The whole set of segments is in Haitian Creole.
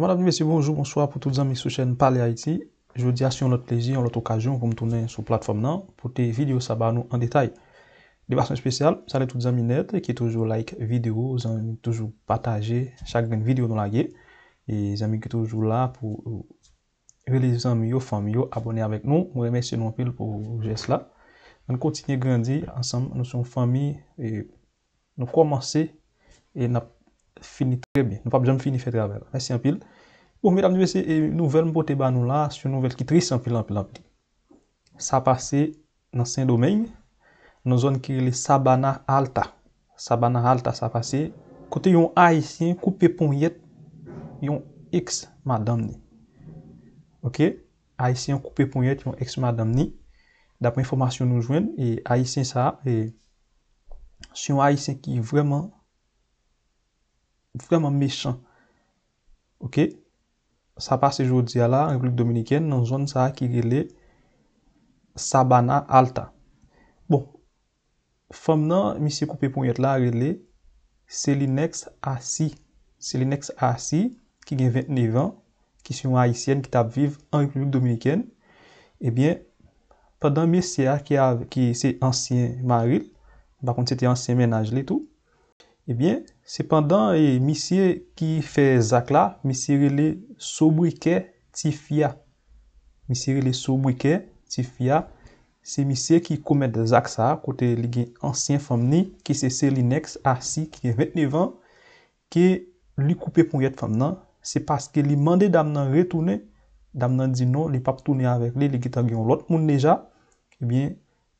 bonjour, bonsoir pour tous les amis sur la chaîne Parler Haïti. Je vous dis à notre plaisir, notre occasion pour me tourner sur la plateforme là, pour tes vidéos ça nous en détail. des façon spéciales salut toutes les amis net qui toujours like vidéo, toujours partager chaque vidéo dans la guerre. Et les amis qui toujours là pour euh, les amis, les familles, abonner avec nous. on remercie non pile pour geste là. On continue à grandir ensemble, nous sommes famille et nous commençons et nous fini très bien. Nous pas finir faire travail. Merci un pile. Bon, mèdame, nouvel mpote ban nou la, sou nouvel ki tris anpil anpil anpil. Sa pase nan sen domen, nan zon ki li Sabana Alta. Sabana Alta sa pase, kote yon Aisyen koupe pon yet, yon ex madame ni. Ok? Aisyen koupe pon yet, yon ex madame ni. Dapre informasyon nou jwen, e Aisyen sa, sou yon Aisyen ki vreman, vreman mechan. Ok? Ok? Sa pa sejou diya la, Republik Dominikyen nan zon sa ki gile Sabana Alta. Bon, fom nan misi koupe pou yot la gile, Sele Nex Asi. Sele Nex Asi ki gen 29 an, ki si yon haisyen ki tap viv en Republik Dominikyen. Ebyen, padan misi a ki se ansyen maril, bakon se te ansyen menaj li tou, Eh bien, cependant, et monsieur qui fait Zakla, monsieur le sobriquet Tifia. Monsieur le sobriquet Tifia, c'est monsieur qui commet à côté ligue ancien femme, qui c'est Selinex Assi, qui est 29 ans, qui lui coupé pour être femme, non? C'est parce que lui demandé d'amener retourner, d'amener dit non, il pas tourner avec lui, il a l'autre monde déjà. Eh bien,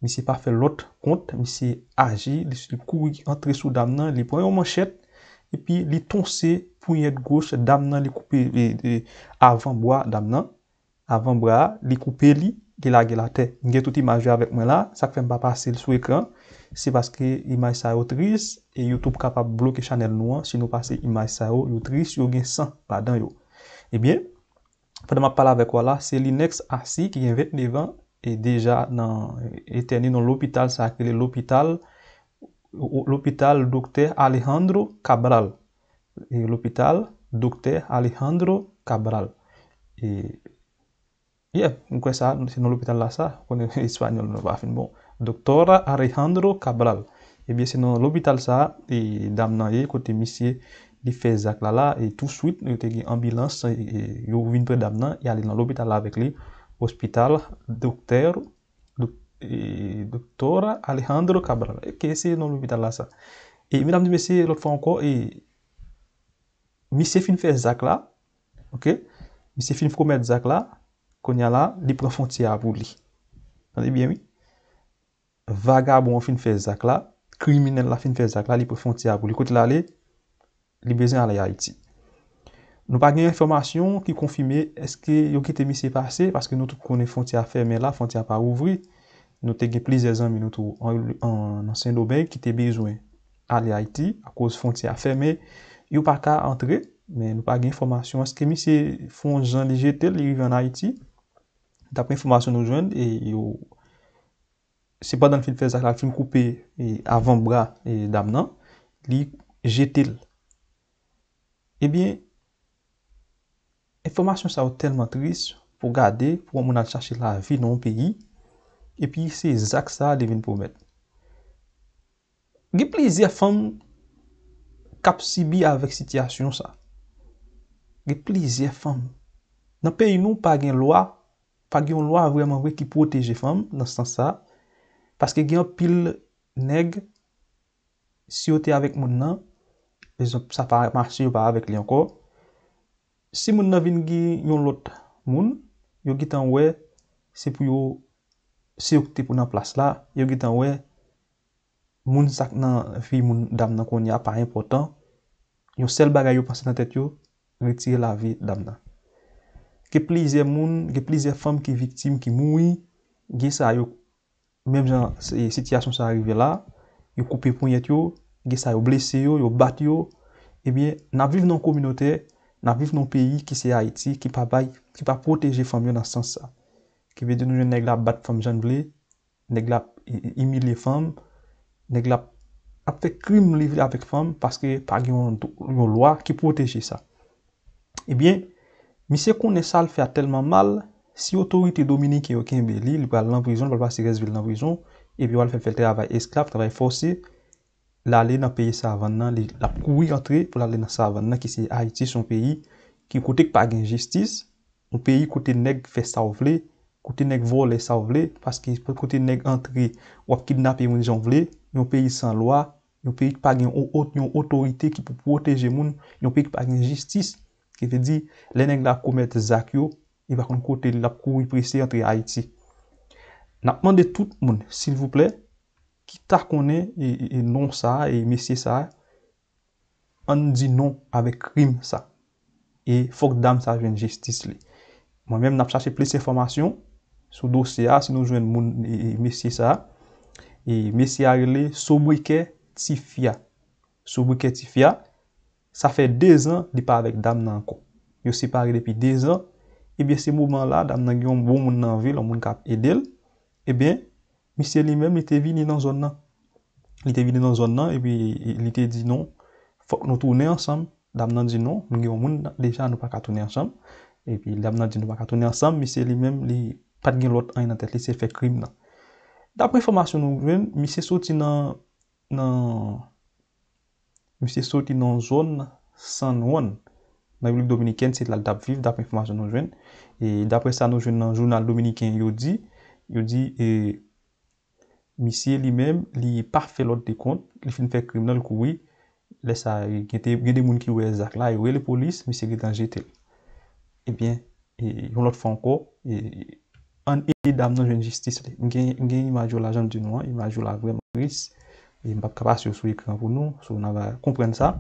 mi se pa fe lot kont, mi se aji, li se li kou yi ki antre sou dam nan, li pou yon manchet, epi li tonse pou yon et goush dam nan, li koupe e, e, avan bra dam nan, avan bra, li koupe li, gela gela te, nge tout imajou avèk mwen la, sak fèm pa pase sou ekran, se baske imaj sa yo tris, e yon tou pka pa bloke chanel nou an, se nou pase imaj sa yo, yon tris, yon gen san, pa dan yon. Ebyen, fèm apal avèk wala, se li neks asi ki gen vet nevan, déjà, deja nan eteni nan l'hôpital, sa akele l'hôpital l'hôpital Docteur Alejandro Cabral. L'hôpital Docteur Alejandro Cabral. E, yeah, c'est sa, se nan l'opital la sa, konen espanyol va pas fin bon. Docteur Alejandro Cabral. Et eh bien, c'est l'opital lhôpital e et nan ye kote misye li là zak la la, e tout suite, yo te gen et il yo vin pre dam nan, e ale nan l'opital la vek li. Ospital, doktèr, doktòr e, Alejandro Cabral. E kè se nom l'hôpital la sa? E menam di mesè l'ot fò anko, e, mi se fin fè zak la, ok? Mi se fin fò mèd zak la, konya la, li prefon ti avou li. Nan de byè mi? Vagabon fin fè zak la, krimine la fin fè zak la, li prefon ti avou li. Kote la li, li bezen ala ya iti. Nou pa gen informasyon ki konfime eske yo ki te mi se pase paske nou te konen fonte a ferme la, fonte a pa ouvri. Nou te gen plize zan mi nou tou an ansen dobe ki te bejwen a li Haiti a kouz fonte a ferme. Yo pa ka antre, men nou pa gen informasyon eske mi se fonjan li jetel li rive an Haiti. Dapre informasyon nou jwen, se pa dan fil fez ak la film koupe avan bra dam nan, li jetel. Ebyen, eh Enfomasyon sa ou telman tris pou gade pou an moun al chache la vi nan ou peyi. E pi se exak sa devine pou men. Ge plizye fem kap si bi avek sityasyon sa. Ge plizye fem. Nan peyi nou pa gen lwa, pa gen lwa vweman vwe ki poteje fem nan san sa. Paske gen pil neg siote avek moun nan. E sa pa marchi ou pa avek li anko. Si moun nan vin gi yon lot moun, yo gitan we, se pou yo, se yo kte pou nan plas la, yo gitan we, moun sak nan fi moun dam nan konye, apan yon potan, yo sel bagay yo panse nan tet yo, retire la vi dam nan. Ke plize moun, ke plize fam ki viktim, ki moui, ge sa yo, menm jan, se sityasyon sa arrive la, yo koupe poun yet yo, ge sa yo blese yo, yo bat yo, ebyen, nan viv nan kominote, ebyen, nan viv nou peyi ki se a eti, ki pa bay, ki pa proteje famyon nan sens sa. Ki vede nou yon neglap bat famyon jan vle, neglap imi li famyon, neglap ap fe krim li vle avik famyon, paske pag yon lwa ki proteje sa. Ebyen, mi se konen sa l fe a telman mal, si otorite Dominique yon ken be li, li pa l anvrizon, li pa l pasi rezvi l anvrizon, ebyen wale fe felte avay esklav, travay fosey, La le nan peye sa van nan, la pou koui entre pou la le nan sa van nan ki se Haiti son peyi Ki kote k pa gen jistis Noun peyi kote neg fe sa ou vle Kote neg vol e sa ou vle Paske kote neg entre ou ap kidnap e moun jan vle Noun peyi san lwa Noun peyi k pa gen ou ot, noun otorite ki pou proteje moun Noun peyi k pa gen jistis Ki ve di, le neg la komete zak yo E bakon kote la pou koui prese entre Haiti Na pman de tout moun, sil vou pley Ki ta konen, e, e, e non sa, e mesye sa, an di non avek krim sa. E fok dam sa jwen jistis li. Man menm nap chache plis informasyon sou dosya, si nou jwen moun, e, e mesye sa, e mesye a li, soubrike tifia. Soubrike tifia, sa fe dez an di pa avek dam nan kon. Yo separe depi dez an, e ben se mouman la, dam nan gyon bon moun nan vil, moun kap edel, e ben, misye li menm li te vini nan zon nan. Li te vini nan zon nan, e pi li te di non, fok nou toune ansam, dam nan di non, moun gen ou moun, deja nou pa katoune ansam, e pi dam nan di nou pa katoune ansam, misye li menm li pat gen lot an y nan tet, li se fè krim nan. Dapre informasyon nou jwen, misye soti nan, nan, misye soti nan zon, san wan. Nan yon Dominiken, se lal dap viv, dap informasyon nou jwen, e dapre sa nou jwen nan jounal Dominiken, yon di, yon di, e, misye li men, li pa fe lot de kont, li fin fe kriminal kouwi, le sa, gen te, gen te moun ki we e zak la, yo we le polis, misye gen ten jetel. Ebyen, yon lot fanko, an e de dam nan jen justice li, gen imajou la jan din wan, imajou la vreman gris, e mbap kapasyo sou yikran pou nou, sou nan va kompren sa,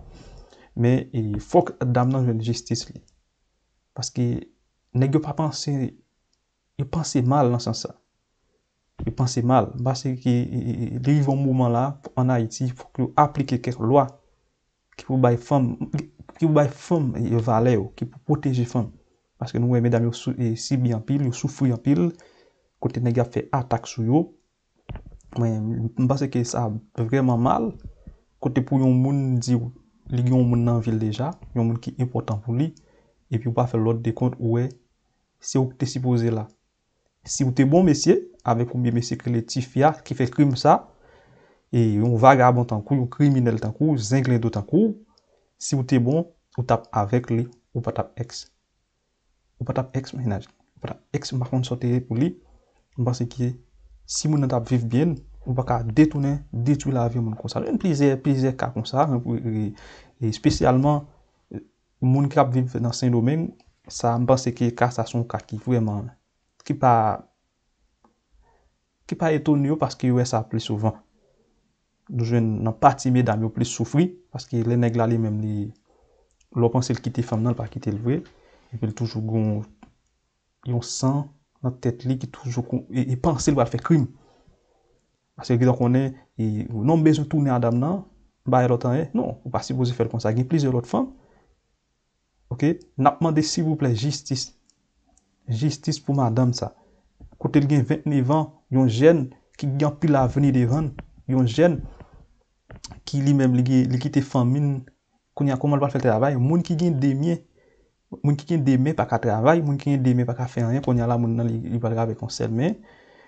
men, e fok dam nan jen justice li, paske, ne ge pa panse, e panse mal nan san sa, yo panse mal, basse ki li yon mouman la, an a iti, pou ki yo aplike kèk lwa, ki pou bay fèm, ki pou bay fèm yo vale yo, ki pou proteje fèm, basse ki nou wey medan yo e, sibi an pil, yo soufri an pil, kote nega fe atak sou yo, mwen, basse ki sa vreman mal, kote pou yon moun diyo, li yon moun nan vil deja, yon moun ki important pou li, epi ou pa fè lòt de kont, ouwe, se ou te sipose la, Si bon bon, ou te bon mesye, avek ou mi mesye ki le ti fia ki fe krim sa, e yon vagab an tan kou, yon kriminel tan kou, zenglen do tan kou, si ou te bon, ou tap avek li, ou pa tap ex. Ou pa tap ex, menaj. Ou pa tap ex, man kon sote repou li, mpense ki si euh, moun an tap viv bien, ou pa ka detounen, detou la vi moun konsa. Yon plize, plize ka konsa. E spesyalman, moun kap vim nan sen domen, sa mpense ki ka sa son kaki, vweman. ki pa eton yo paske yon wè e sa plè souvan. Doujè nan pati me dam yo plè soufri paske lè neg lalè mèm li lò panse l kite fam nan l pa kite l wè. E yon san nan tèt li ki toujou yon e, panse l wè l fè krim. Asè yon konè, yon nan bezou tounè adam nan, baye lotan e, non, ou pasi boze fè l konsagè. Plè zè lot fam, napman de sivou plè jistis jistis pou ma dam sa. Kote li gen 29 an, yon jen ki gen pil aveni devan, yon jen ki li men li kite fan min kon ya koman bal fel travay, moun ki gen demye, moun ki gen demye paka travay, moun ki gen demye paka fey anyen kon ya la moun nan li balga be konsel men.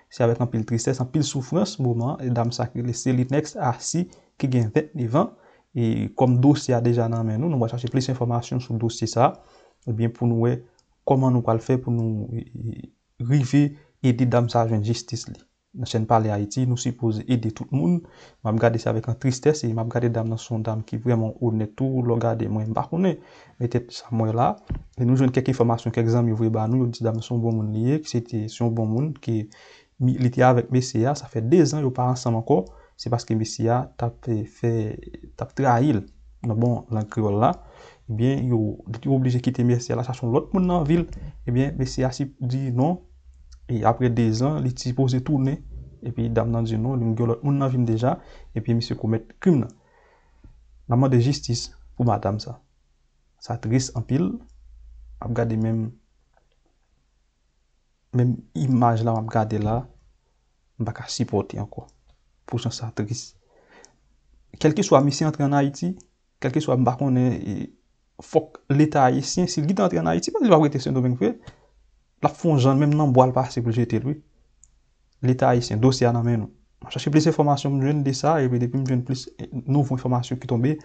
Se avet an pil tristes, an pil soufrans mouman, dam sa ki lese li neks asi ki gen 29 an e kom dosi a deja nan men nou, nou mwa chache plis informasyon sou dosi sa ou bien pou nou we Koman nou pal fè pou nou rive edi dam sa jwen jistis li? Nan chen pale ha iti, nou sipoze edi tout moun. Mab gade se avèk an tristè se, mab gade dam nan son dam ki vwèmon oune tou, logade mwen bak oune, metèt sa mwen la. E nou jwen kèk informasyon kèk zan mi vwè ban nou, yo di dam son bon moun liye, ki se ti son bon moun, ki liti avèk mesiya, sa fè dezen yo par ansan anko, se paske mesiya tap tra il nan bon lang kriol la. bien est obligé quitter Messi à la chercher l'autre monde dans ville et eh bien Messi a dit non et après deux ans il supposé tourner et puis dame nan dit non a l'autre monde dans ville déjà et puis monsieur commettre crime la demande de justice pour madame ça ça triste en pile a regarde même même image là je regarde là peux pas supporter encore pour ça ça triste quel que soit mission en Haïti quel que soit le Fok, l'Etat Haitien, si l'git entre en Haïti, mwen di wap wète sen do bènk wè, la fon jen, mèm nan boal pa, se pou jeter wè. L'Etat Haitien, dosya nan non. mè nou. Mwen chache plis informasyon mwen jen de sa, e bè depi mwen jen plis eh, nouvou informasyon ki tombe,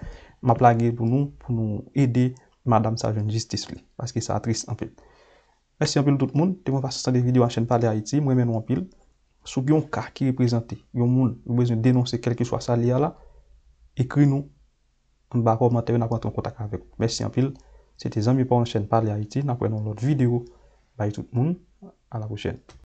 mwen plage pou nou, pou nou edè madame sa jen justice li. Paske sa atris, anpil. Mèsi anpil tout moun, te mwen passe san de video an chen pale Haïti, mwen mè nou anpil. Soub yon kar ki reprezenti, yon moun mwen jen denonse kel ki chwa sa liya mba komante yo na kontak anvek. Mersi anvil. Se te zanmi pou an chen parli a iti, na pou enon lout videyo. Bay tout moun. A la kou chen.